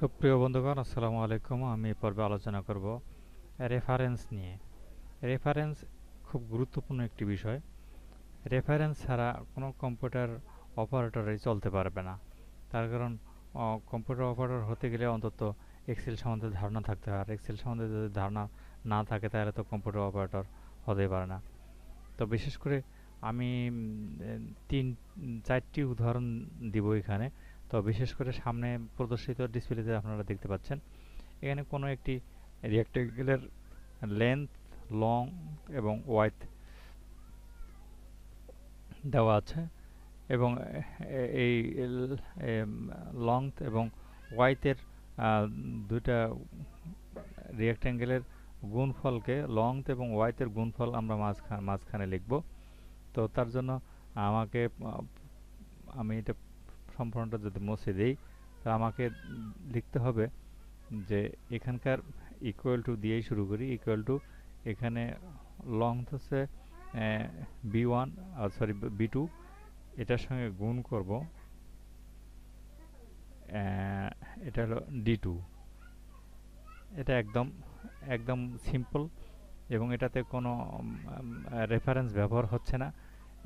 সুপ্রিয় বন্ধুগণ আসসালামু আলাইকুম আমি পর্বে আলোচনা করব রেফারেন্স নিয়ে রেফারেন্স খুব গুরুত্বপূর্ণ একটি বিষয় রেফারেন্স ছাড়া কোনো কম্পিউটার অপারেটরই চলতে পারবে না তার কারণ কম্পিউটার অপারেটর হতে গেলে অন্তত এক্সেল সম্বন্ধে ধারণা থাকতে হয় আর এক্সেল সম্বন্ধে যদি ধারণা না থাকে তাহলে তো কম্পিউটার অপারেটর হতেই পারে না তো বিশেষ করে আমি তিন চারটি উদাহরণ দিব এখানে তো বিশেষ করে সামনে প্রদর্শিত ডিসপ্লেতে আপনারা দেখতে পাচ্ছেন এখানে কোনো একটি রেক্টেঙ্গেলের লেন্থ লং এবং ওয়াইথ দেওয়া আছে এবং এই লংথ এবং ওয়াইথের দুইটা রেক্টেঙ্গেলের গুণফলকে লংথ এবং ওয়াইথের গুণফল আমরা মাঝখান মাঝখানে লিখব তো তার জন্য আমাকে আমি এটা সম্পূর্ণটা যদি মুছে দিই তাহলে আমাকে লিখতে হবে যে এখানকার ইকুয়াল টু দিয়েই শুরু করি ইকুয়াল টু এখানে লং হচ্ছে B one sorry B two এটার সঙ্গে গুণ করব এটা হলো ডি টু এটা একদম একদম সিম্পল এবং এটাতে কোনো রেফারেন্স ব্যবহার হচ্ছে না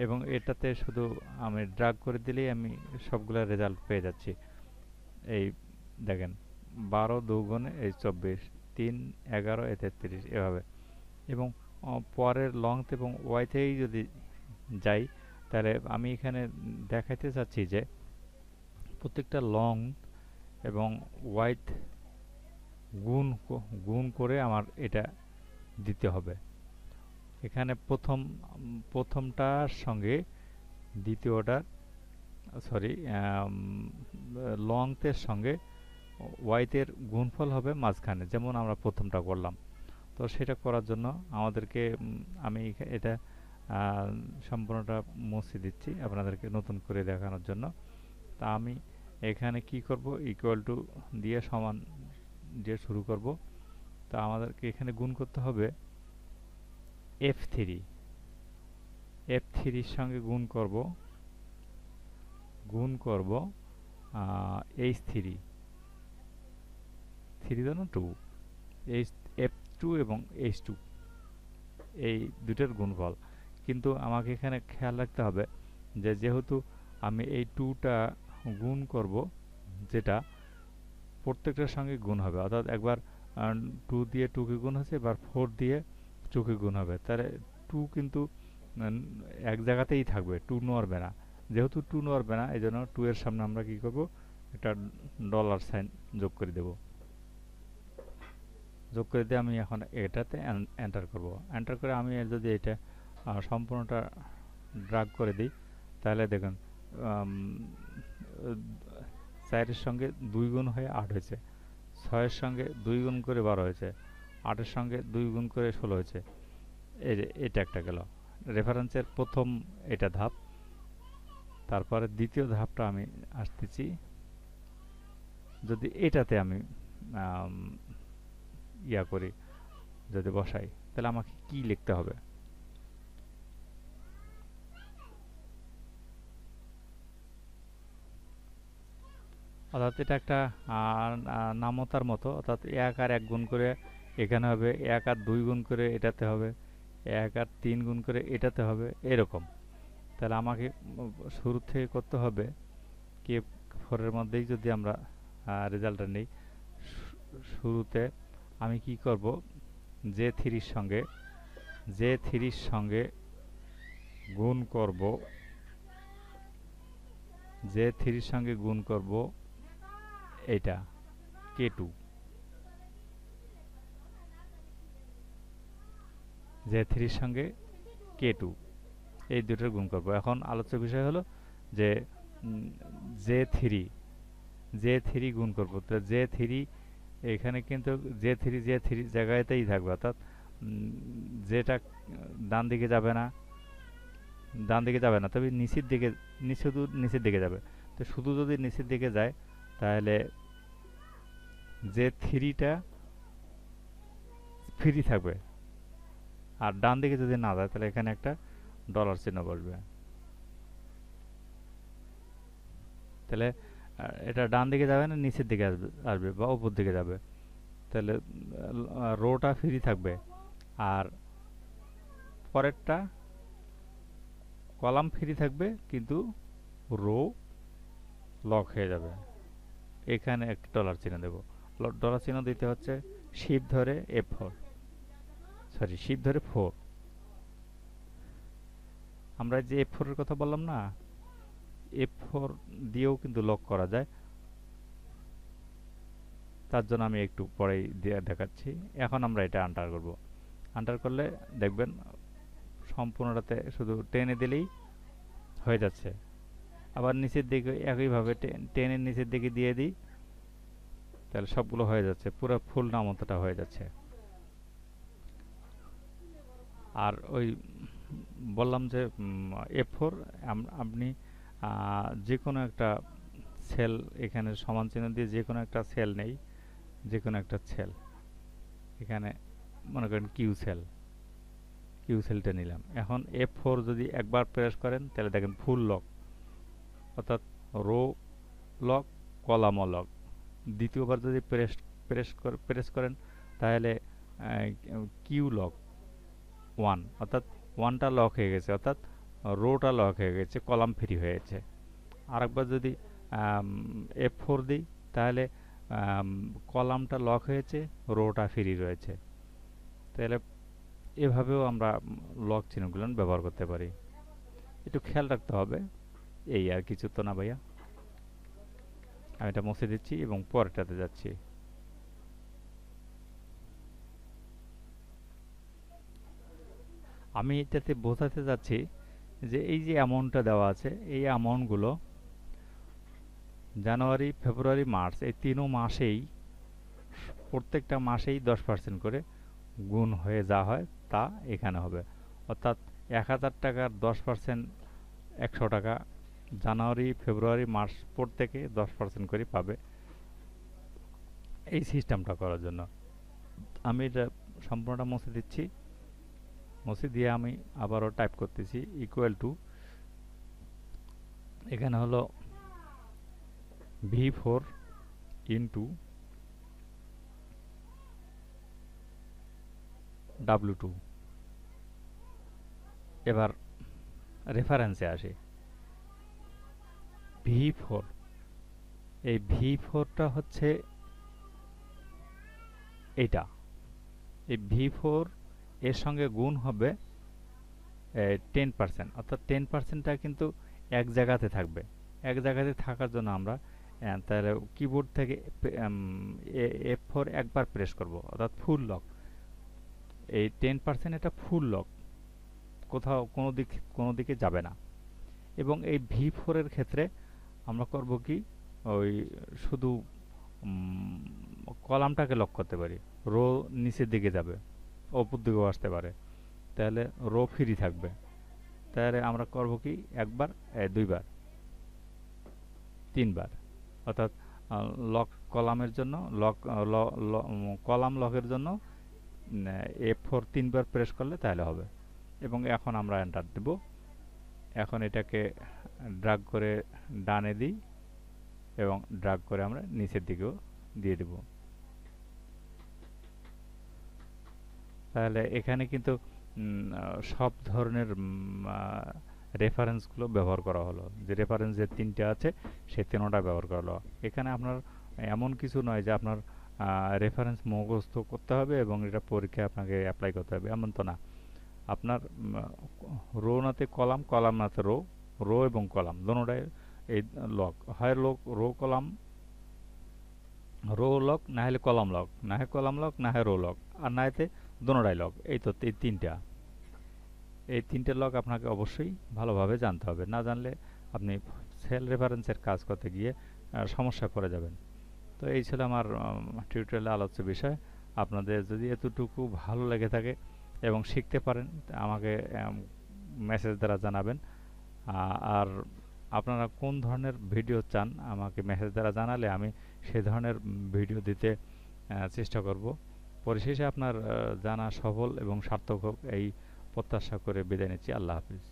এবং এটাতে শুধু আমি ড্রাগ করে দিলেই আমি সবগুলো রেজাল্ট পেয়ে যাচ্ছি এই দেখেন বারো দুগুণে এই চব্বিশ তিন এগারো এ তেত্রিশ এভাবে এবং পরের লংথ এবং ওয়াইথেই যদি যাই তাহলে আমি এখানে দেখাইতে চাচ্ছি যে প্রত্যেকটা লং এবং ওয়াইথ গুণ গুণ করে আমার এটা দিতে হবে এখানে প্রথম প্রথমটার সঙ্গে দ্বিতীয়টার সরি লংতের সঙ্গে ওয়াইতের গুণফল হবে মাঝখানে যেমন আমরা প্রথমটা করলাম তো সেটা করার জন্য আমাদেরকে আমি এটা সম্পূর্ণটা মুছে দিচ্ছি আপনাদেরকে নতুন করে দেখানোর জন্য তা আমি এখানে কি করব ইকুয়াল টু দিয়ে সমান দিয়ে শুরু করব তা আমাদেরকে এখানে গুণ করতে হবে এফ থ্রি এফ থ্রির সঙ্গে গুণ করব গুণ করব এইচ থ্রি থ্রি ধরুন টু এইচ এফ টু এবং এইচ টু এই দুটার গুণফল কিন্তু আমাকে এখানে খেয়াল রাখতে হবে যে যেহেতু আমি এই টুটা গুণ করব যেটা প্রত্যেকটার সঙ্গে গুণ হবে অর্থাৎ একবার টু দিয়ে টুকে গুণ হচ্ছে এবার ফোর দিয়ে চোখে গুণ হবে তার টু কিন্তু এক জায়গাতেই থাকবে টু নড়বে না যেহেতু টু নড়বে না এই জন্য টু এর সামনে আমরা কি করব এটা ডলার সাইন যোগ করে দেব যোগ করে দিয়ে আমি এখন এটাতে এন্টার করব এন্টার করে আমি যদি এটা সম্পূর্ণটা ড্রাগ করে দিই তাহলে দেখুন চারের সঙ্গে দুই গুণ হয়ে আট হয়েছে ছয়ের সঙ্গে দুই গুণ করে বারো হয়েছে আটের সঙ্গে দুই গুণ করে ষোলো হয়েছে এই যে এটা একটা গেল রেফারেন্সের প্রথম এটা ধাপ তারপরে দ্বিতীয় ধাপটা আমি আসতেছি যদি এটাতে আমি ইয়া করি যদি বসাই তাহলে আমাকে কি লিখতে হবে অর্থাৎ এটা একটা নামতার মতো অর্থাৎ এক আর এক গুণ করে এখানে হবে এক আর দুই গুণ করে এটাতে হবে এক আর তিন গুণ করে এটাতে হবে এরকম তাহলে আমাকে শুরু থেকে করতে হবে কে ফোরের মধ্যেই যদি আমরা রেজাল্টটা নিই শুরুতে আমি কি করব জে থ্রির সঙ্গে জে থ্রির সঙ্গে গুণ করব জে থ্রির সঙ্গে গুণ করব এটা কে টু জে থ্রির সঙ্গে কে টু এই দুটোর গুণ করব এখন আলোচ্য বিষয় হলো যে জে থ্রি জে থ্রি গুণ করব তো জে থ্রি এখানে কিন্তু জে থ্রি জে থ্রি জায়গাতেই থাকবে অর্থাৎ যেটা ডান দিকে যাবে না ডান দিকে যাবে না তবে নিচের দিকে শুধু নিচের দিকে যাবে তো শুধু যদি নিচের দিকে যায় তাহলে যে থ্রিটা ফ্রি থাকবে আর ডান দিকে যদি না যায় তাহলে এখানে একটা ডলার চিহ্ন বসবে তাহলে এটা ডান দিকে যাবে না নিচের দিকে আসবে আসবে বা উপর দিকে যাবে তাহলে রোটা ফ্রি থাকবে আর পরেরটা কলাম ফ্রি থাকবে কিন্তু রো লক হয়ে যাবে এখানে একটা ডলার চিহ্ন দেবো ডলার চিহ্ন দিতে হচ্ছে শিপ ধরে এফ ফোর সরি শিফট ধরে ফোর আমরা যে এফ ফোরের কথা বললাম না এফ ফোর দিয়েও কিন্তু লক করা যায় তার জন্য আমি একটু পরেই দেখাচ্ছি এখন আমরা এটা আন্টার করব আন্টার করলে দেখবেন সম্পূর্ণটাতে শুধু টেনে দিলেই হয়ে যাচ্ছে আবার নিচের দিকে একইভাবে টেনের নিচের দিকে দিয়ে দিই তাহলে সবগুলো হয়ে যাচ্ছে পুরো ফুল নামতটা হয়ে যাচ্ছে আর ওই বললাম যে এ ফোর আপনি যে কোনো একটা সেল এখানে সমান চিহ্ন দিয়ে যে কোনো একটা সেল নেই যে কোনো একটা সেল এখানে মনে করেন কিউ সেল কিউ সেলটা নিলাম এখন এফ ফোর যদি একবার প্রেস করেন তাহলে দেখেন ফুল লক অর্থাৎ রো লক কলাম লক দ্বিতীয়বার যদি প্রেস প্রেস প্রেস করেন তাহলে কিউ লক ওয়ান অর্থাৎ ওয়ানটা লক হয়ে গেছে অর্থাৎ রোটা লক হয়ে গেছে কলাম ফ্রি হয়েছে আরেকবার যদি এফ ফোর দিই তাহলে কলামটা লক হয়েছে রোটা ফ্রি রয়েছে তাহলে এভাবেও আমরা লক চিহ্নগুলো ব্যবহার করতে পারি একটু খেয়াল রাখতে হবে এই আর কিছু তো না ভাইয়া আমি এটা মুছে দিচ্ছি এবং পরেরটাতে যাচ্ছি আমি এটাতে বোঝাতে যাচ্ছি যে এই যে অ্যামাউন্টটা দেওয়া আছে এই অ্যামাউন্টগুলো জানুয়ারি ফেব্রুয়ারি মার্চ এই তিনও মাসেই প্রত্যেকটা মাসেই দশ পার্সেন্ট করে গুণ হয়ে যা হয় তা এখানে হবে অর্থাৎ এক হাজার টাকার দশ পার্সেন্ট একশো টাকা জানুয়ারি ফেব্রুয়ারি মার্চ প্রত্যেকে দশ পার্সেন্ট করে পাবে এই সিস্টেমটা করার জন্য আমি এটা সম্পূর্ণটা মুছে দিচ্ছি মসি দিয়ে আমি আবারও টাইপ করতেছি ইকুয়াল টু এখানে হলো V four into W two এবার রেফারেন্সে আসে ভি ফোর এই ভি ফোরটা হচ্ছে এটা এই ভি ফোর এর সঙ্গে গুণ হবে টেন পার্সেন্ট অর্থাৎ টেন পার্সেন্টটা কিন্তু এক জায়গাতে থাকবে এক জায়গাতে থাকার জন্য আমরা তাহলে কিবোর্ড থেকে এফ ফোর একবার প্রেস করব অর্থাৎ ফুল লক এই টেন পার্সেন্ট এটা ফুল লক কোথাও কোনো দিক কোনো দিকে যাবে না এবং এই ভি ফোরের ক্ষেত্রে আমরা করব কি ওই শুধু কলামটাকে লক করতে পারি রো নিচের দিকে যাবে অপর দিকেও আসতে পারে তাহলে রো ফ্রি থাকবে তাহলে আমরা করব কি একবার দুইবার তিনবার অর্থাৎ লক কলামের জন্য লক কলাম লকের জন্য এ ফোর তিনবার প্রেস করলে তাহলে হবে এবং এখন আমরা এন্টার দেব এখন এটাকে ড্রাগ করে ডানে দিই এবং ড্রাগ করে আমরা নিচের দিকেও দিয়ে দেবো তাহলে এখানে কিন্তু সব ধরনের রেফারেন্সগুলো ব্যবহার করা হলো যে রেফারেন্স যে তিনটে আছে সে তিনটা ব্যবহার করা হলো এখানে আপনার এমন কিছু নয় যে আপনার রেফারেন্স মুখস্থ করতে হবে এবং এটা পরীক্ষায় আপনাকে অ্যাপ্লাই করতে হবে এমন তো না আপনার রো নাতে কলাম কলাম নাতে রো রো এবং কলাম দোনোটাই এই লক হয় লোক রো কলাম রো লক না হলে কলাম লক না হয় কলাম লক না হয় রো লক আর না এতে দোনোটাই লক এই তো এই তিনটা এই তিনটে লক আপনাকে অবশ্যই ভালোভাবে জানতে হবে না জানলে আপনি সেল রেফারেন্সের কাজ করতে গিয়ে সমস্যা পড়ে যাবেন তো এই ছিল আমার টিউটোরিয়ালে আলোচ্য বিষয় আপনাদের যদি এতটুকু ভালো লেগে থাকে এবং শিখতে পারেন আমাকে মেসেজ দ্বারা জানাবেন আর আপনারা কোন ধরনের ভিডিও চান আমাকে মেসেজ দ্বারা জানালে আমি সে ধরনের ভিডিও দিতে চেষ্টা করবো পরিশেষে আপনার জানা সফল এবং সার্থক হোক এই প্রত্যাশা করে বিদায় নিচ্ছি আল্লাহ হাফিজ